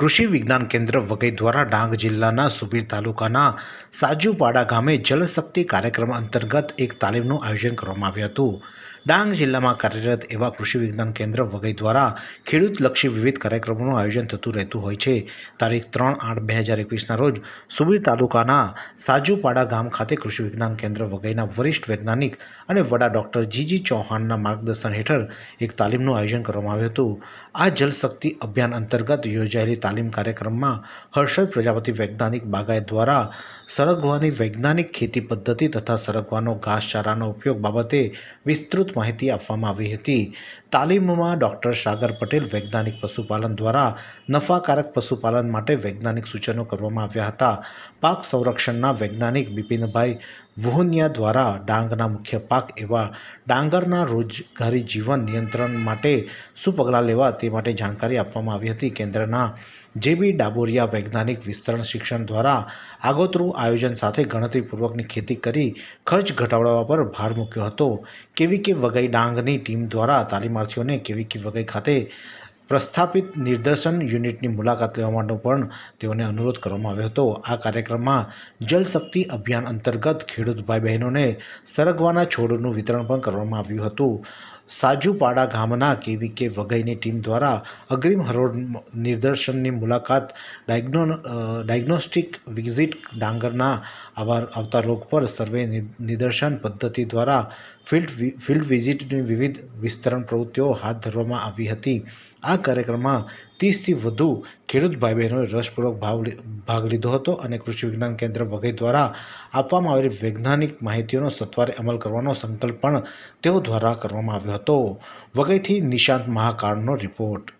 કૃષિ વિજ્ઞાન કેન્દ્ર વગેરે દ્વારા ડાંગ જિલ્લાના સુબીર તાલુકાના સાજુપાડા ગામે જલશક્તિ કાર્યક્રમ અંતર્ગત એક તાલીમનું આયોજન કરવામાં આવ્યું હતું ડાંગ જિલ્લામાં કાર્યરત એવા કૃષિ વિજ્ઞાન કેન્દ્ર વગેરે દ્વારા ખેડૂતલક્ષી વિવિધ કાર્યક્રમોનું આયોજન થતું રહેતું હોય છે તારીખ ત્રણ આઠ બે હજાર એકવીસના રોજ સુબીર તાલુકાના સાજુપાડા ગામ ખાતે કૃષિ વિજ્ઞાન કેન્દ્ર વગેરેના વરિષ્ઠ વૈજ્ઞાનિક અને વડા ડૉક્ટર જીજી ચૌહાણના માર્ગદર્શન હેઠળ એક તાલીમનું આયોજન કરવામાં આવ્યું હતું આ જલશક્તિ અભિયાન અંતર્ગત યોજાયેલી તાલીમ કાર્યક્રમમાં હર્ષદ પ્રજાપતિ વૈજ્ઞાનિક બાગાયત દ્વારા સરગવાની વૈજ્ઞાનિક ખેતી પદ્ધતિ તથા સરગવાનો ઘાસચારાનો ઉપયોગ બાબતે વિસ્તૃત માહિતી આપવામાં આવી હતી તાલીમમાં ડૉક્ટર સાગર પટેલ વૈજ્ઞાનિક પશુપાલન દ્વારા નફાકારક પશુપાલન માટે વૈજ્ઞાનિક સૂચનો કરવામાં આવ્યા હતા પાક સંરક્ષણના વૈજ્ઞાનિક બિપિનભાઈ વહોનિયા દ્વારા ડાંગના મુખ્ય પાક એવા ડાંગરના રોજગારી જીવન નિયંત્રણ માટે શું પગલાં લેવા તે માટે જાણકારી આપવામાં આવી હતી કેન્દ્રના જે ડાબોરિયા વૈજ્ઞાનિક વિસ્તરણ શિક્ષણ દ્વારા આગોતરું આયોજન સાથે ગણતરીપૂર્વકની ખેતી કરી ખર્ચ ઘટાડવા પર ભાર મૂક્યો હતો કેવી કે વગઈ ડાંગની ટીમ દ્વારા તાલીમાર્થીઓને કેવી કે વગઈ ખાતે પ્રસ્થાપિત નિર્દેશન યુનિટની મુલાકાત લેવા માટે પણ તેઓને અનુરોધ કરવામાં આવ્યો હતો આ કાર્યક્રમમાં જલશક્તિ અભિયાન અંતર્ગત ખેડૂત ભાઈ બહેનોને સરગવાના છોડનું વિતરણ પણ કરવામાં આવ્યું હતું સાજુપાડા ગામના કેવીકે વઘઈની ટીમ દ્વારા અગ્રિમ હરોળ નિદર્શનની મુલાકાત ડાયગ્નો ડાયગ્નોસ્ટિક વિઝિટ ડાંગરના આવા આવતા રોગ પર સર્વે નિદર્શન પદ્ધતિ દ્વારા ફિલ્ડ ફિલ્ડ વિઝિટની વિવિધ વિસ્તરણ પ્રવૃત્તિઓ હાથ ધરવામાં આવી હતી આ કાર્યક્રમમાં ત્રીસથી વધુ ખેડૂત ભાઈ બહેનોએ રસપૂર્વક ભાવ ભાગ લીધો હતો અને કૃષિ વિજ્ઞાન કેન્દ્ર વગેરે દ્વારા આપવામાં આવેલી વૈજ્ઞાનિક માહિતીઓનો સત્વારે અમલ કરવાનો સંકલ્પ પણ તેઓ દ્વારા કરવામાં આવ્યો હતો વગેરેથી નિશાંત મહાકાળનો રિપોર્ટ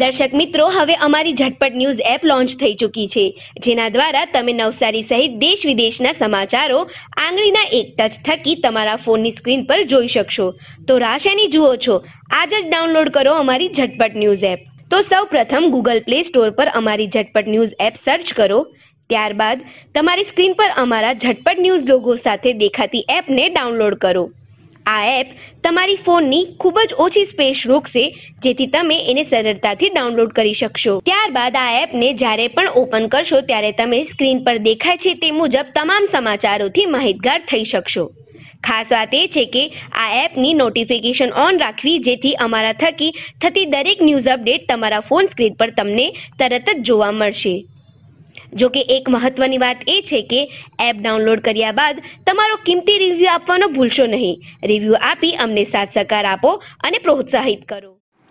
દર્શક મિત્રો હવે અમારી ઝટપટ ન્યૂઝ એપ લોન્ચ થઈ ચૂકી છે જેના દ્વારા તમે નવસારી સહિત દેશ વિદેશના સમાચારો આંગળીના એક ટચ થકી તમારા ફોનની સ્ક્રીન પર જોઈ શકશો તો રાશેની જુઓ છો આજ જ ડાઉનલોડ કરો અમારી ઝટપટ ન્યૂઝ એપ તો સૌ પ્રથમ ગૂગલ પ્લે સ્ટોર પર અમારી ઝટપટ ન્યૂઝ એપ સર્ચ કરો ત્યારબાદ તમારી સ્ક્રીન પર અમારા ઝટપટ ન્યૂઝ લોગો સાથે દેખાતી એપને ડાઉનલોડ કરો આ એપ તમારી ફોનની ખૂબ જ ઓછી સ્પેસ રોકશે જેથી તમે એને સરળતાથી ડાઉનલોડ કરી શકશો ત્યારબાદ આ એપને જ્યારે પણ ઓપન કરશો ત્યારે તમે સ્ક્રીન પર દેખાય છે તે મુજબ તમામ સમાચારોથી માહિતગાર થઈ શકશો ખાસ વાત એ છે કે આ એપની નોટિફિકેશન ઓન રાખવી જેથી અમારા થકી થતી દરેક ન્યૂઝ અપડેટ તમારા ફોન સ્ક્રીન પર તમને તરત જ જોવા મળશે જો કે એક મહત્વની વાત એ છે કે એપ ડાઉનલોડ કર્યા બાદ તમારો કિંમતી રિવ્યૂ આપવાનો ભૂલશો નહીં રિવ્યૂ આપી અમને સાથ સહકાર આપો અને પ્રોત્સાહિત કરો